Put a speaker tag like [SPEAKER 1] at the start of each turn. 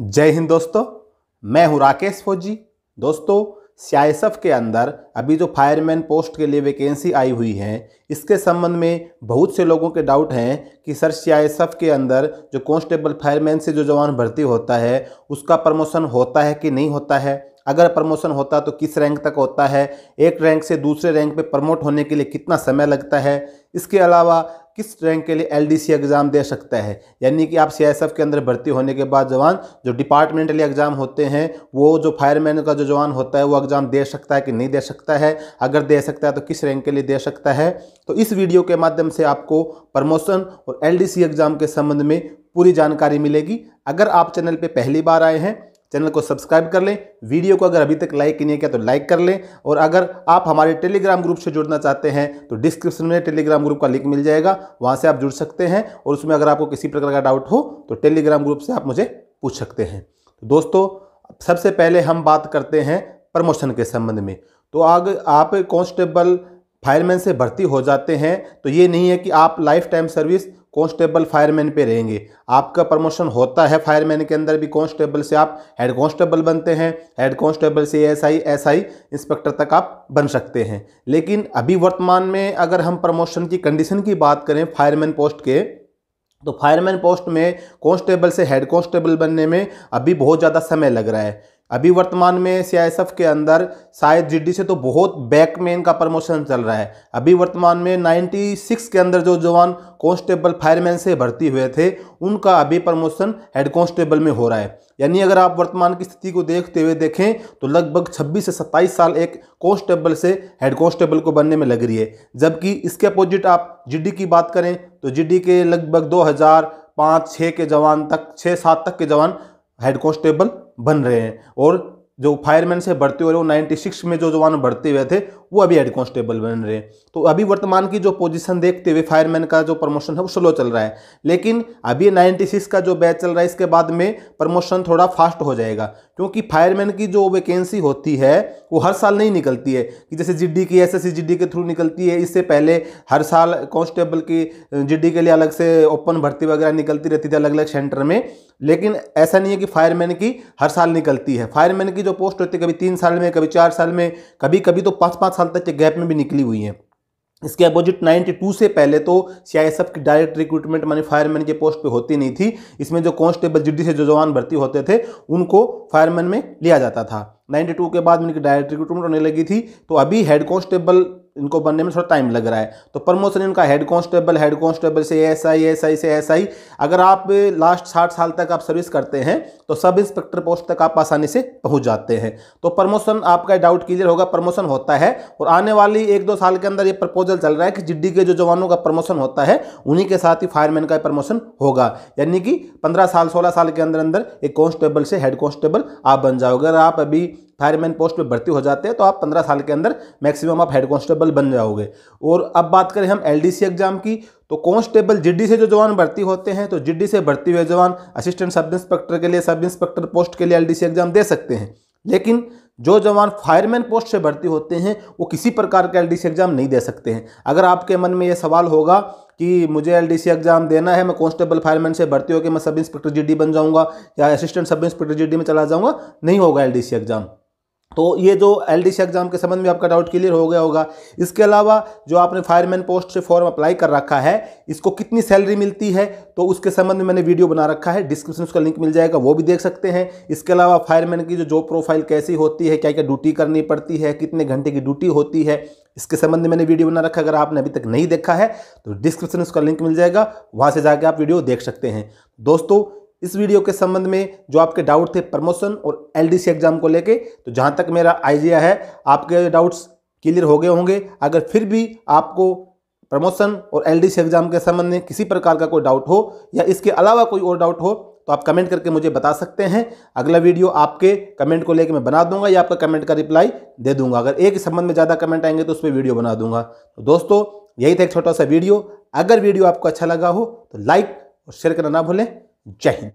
[SPEAKER 1] जय हिंद दोस्तों मैं हूं राकेश फौजी दोस्तों सीआईएसएफ के अंदर अभी जो फायरमैन पोस्ट के लिए वैकेंसी आई हुई है इसके संबंध में बहुत से लोगों के डाउट हैं कि सर सीआईएसएफ के अंदर जो कांस्टेबल फायरमैन से जो जवान भर्ती होता है उसका प्रमोशन होता है कि नहीं होता है अगर प्रमोशन होता तो किस रैंक तक होता है एक रैंक से दूसरे रैंक पे प्रमोट होने के लिए कितना समय लगता है इसके अलावा किस रैंक के लिए एलडीसी एग्ज़ाम दे सकता है यानी कि आप सीआईएसएफ के अंदर भर्ती होने के बाद जवान जो डिपार्टमेंटली एग्ज़ाम होते हैं वो जो फायरमैन का जो जवान होता है वो एग्ज़ाम दे सकता है कि नहीं दे सकता है अगर दे सकता है तो किस रैंक के लिए दे सकता है तो इस वीडियो के माध्यम से आपको प्रमोशन और एल एग्ज़ाम के संबंध में पूरी जानकारी मिलेगी अगर आप चैनल पर पहली बार आए हैं चैनल को सब्सक्राइब कर लें वीडियो को अगर अभी तक लाइक नहीं किया तो लाइक कर लें और अगर आप हमारे टेलीग्राम ग्रुप से जुड़ना चाहते हैं तो डिस्क्रिप्शन में टेलीग्राम ग्रुप का लिंक मिल जाएगा वहाँ से आप जुड़ सकते हैं और उसमें अगर आपको किसी प्रकार का डाउट हो तो टेलीग्राम ग्रुप से आप मुझे पूछ सकते हैं तो दोस्तों सबसे पहले हम बात करते हैं प्रमोशन के संबंध में तो आग आप कॉन्स्टेबल फायरमैन से भर्ती हो जाते हैं तो ये नहीं है कि आप lifetime service constable fireman पे रहेंगे आपका प्रमोशन होता है फायरमैन के अंदर भी कॉन्स्टेबल से आप हेड कॉन्स्टेबल बनते हैं हेड कॉन्स्टेबल से एस एसआई इंस्पेक्टर तक आप बन सकते हैं लेकिन अभी वर्तमान में अगर हम प्रमोशन की कंडीशन की बात करें फायरमैन पोस्ट के तो फायरमैन पोस्ट में कॉन्स्टेबल से हेड कॉन्स्टेबल बनने में अभी बहुत ज़्यादा समय लग रहा है अभी वर्तमान में सीआईएसएफ के अंदर शायद जीडी से तो बहुत बैक में इनका प्रमोशन चल रहा है अभी वर्तमान में 96 के अंदर जो जवान कांस्टेबल फायरमैन से भर्ती हुए थे उनका अभी प्रमोशन हेड कांस्टेबल में हो रहा है यानी अगर आप वर्तमान की स्थिति को देखते हुए देखें तो लगभग 26 से 27 साल एक कांस्टेबल से हेड कांस्टेबल को बनने में लग रही है जबकि इसके अपोजिट आप जी की बात करें तो जी के लगभग दो हज़ार पाँच छः के जवान तक छः सात तक के जवान हेड कॉन्स्टेबल बन रहे हैं और जो फायरमैन से भर्ती हो रहे वो 96 में जो जवान भर्ती हुए थे वो अभी हेड कॉन्स्टेबल बन रहे हैं तो अभी वर्तमान की जो पोजीशन देखते हुए फायरमैन का जो प्रमोशन है वो स्लो चल रहा है लेकिन अभी 96 का जो बैच चल रहा है इसके बाद में प्रमोशन थोड़ा फास्ट हो जाएगा क्योंकि फायरमैन की जो वैकेंसी होती है वो हर साल नहीं निकलती है कि जैसे जिड्डी की एस एस के थ्रू निकलती है इससे पहले हर साल कांस्टेबल की जिड्डी के लिए अलग से ओपन भर्ती वगैरह निकलती रहती थी अलग अलग सेंटर में लेकिन ऐसा नहीं है कि फायरमैन की हर साल निकलती है फायरमैन की जो पोस्ट होती है कभी तीन साल में कभी चार साल में कभी कभी तो पाँच पाँच साल तक के गैप में भी निकली हुई हैं इसके अपोजिट 92 से पहले तो सीआईएसएफ की डायरेक्ट रिक्रूटमेंट मानी फायरमैन के पोस्ट पे होती नहीं थी इसमें जो कांस्टेबल जिड्डी से जो जवान भर्ती होते थे उनको फायरमैन में लिया जाता था 92 के बाद में इनकी डायरेक्ट रिक्रूटमेंट होने लगी थी तो अभी हेड कांस्टेबल इनको बनने में थोड़ा टाइम लग रहा है तो प्रमोशन इनका हेड कांस्टेबल हेड कांस्टेबल से एस आई एस आई से एस आई अगर आप लास्ट साठ साल तक आप सर्विस करते हैं तो सब इंस्पेक्टर पोस्ट तक आप आसानी से पहुंच जाते हैं तो प्रमोशन आपका डाउट क्लियर होगा प्रमोशन होता है और आने वाली एक दो साल के अंदर ये प्रपोजल चल रहा है कि जिड्डी के जो जवानों का प्रमोशन होता है उन्हीं के साथ ही फायरमैन का प्रमोशन होगा यानी कि पंद्रह साल सोलह साल के अंदर अंदर एक कॉन्स्टेबल से हेड कांस्टेबल आप बन जाओगे अगर आप अभी फायरमैन पोस्ट पर भर्ती हो जाते हैं तो आप पंद्रह साल के अंदर मैक्सिमम आप हेड कॉन्स्टेबल कांस्टेबल बन जाओगे और अब बात करें हम एलडीसी एग्जाम की तो कांस्टेबल जिड्डी से जो जवान भर्ती होते हैं तो जिड्डी से भर्ती हुए जवान असिस्टेंट सब इंस्पेक्टर के लिए सब इंस्पेक्टर पोस्ट के लिए एलडीसी एग्जाम दे सकते हैं लेकिन जो जवान फायरमैन पोस्ट से भर्ती होते हैं वो किसी प्रकार का एलडीसी एग्ज़ाम नहीं दे सकते हैं अगर आपके मन में ये सवाल होगा कि मुझे एलडीसी एग्ज़ाम देना है मैं कांस्टेबल फायरमैन से भर्ती होकर मैं सब इंस्पेक्टर जीडी बन जाऊंगा या असिस्टेंट सब इंस्पेक्टर जीडी में चला जाऊंगा नहीं होगा एलडीसी एग्ज़ाम तो ये जो एल डी एग्जाम के संबंध में आपका डाउट क्लियर हो गया होगा इसके अलावा जो आपने फायरमैन पोस्ट से फॉर्म अप्लाई कर रखा है इसको कितनी सैलरी मिलती है तो उसके संबंध में मैंने वीडियो बना रखा है डिस्क्रिप्शन उसका लिंक मिल जाएगा वो भी देख सकते हैं इसके अलावा फायरमैन की जो जॉब प्रोफाइल कैसी होती है क्या क्या ड्यूटी करनी पड़ती है कितने घंटे की ड्यूटी होती है इसके संबंध में मैंने वीडियो बना रखा है अगर आपने अभी तक नहीं देखा है तो डिस्क्रिप्शन उसका लिंक मिल जाएगा वहाँ से जाके आप वीडियो देख सकते हैं दोस्तों इस वीडियो के संबंध में जो आपके डाउट थे प्रमोशन और एलडीसी एग्जाम को लेके तो जहां तक मेरा आइडिया है आपके डाउट्स क्लियर हो गए होंगे अगर फिर भी आपको प्रमोशन और एलडीसी एग्जाम के संबंध में किसी प्रकार का कोई डाउट हो या इसके अलावा कोई और डाउट हो तो आप कमेंट करके मुझे बता सकते हैं अगला वीडियो आपके कमेंट को लेकर मैं बना दूंगा या आपका कमेंट का रिप्लाई दे दूंगा अगर एक संबंध में ज़्यादा कमेंट आएंगे तो उस पर वीडियो बना दूंगा तो दोस्तों यही था एक छोटा सा वीडियो अगर वीडियो आपको अच्छा लगा हो तो लाइक और शेयर करना ना भूलें जय हिंद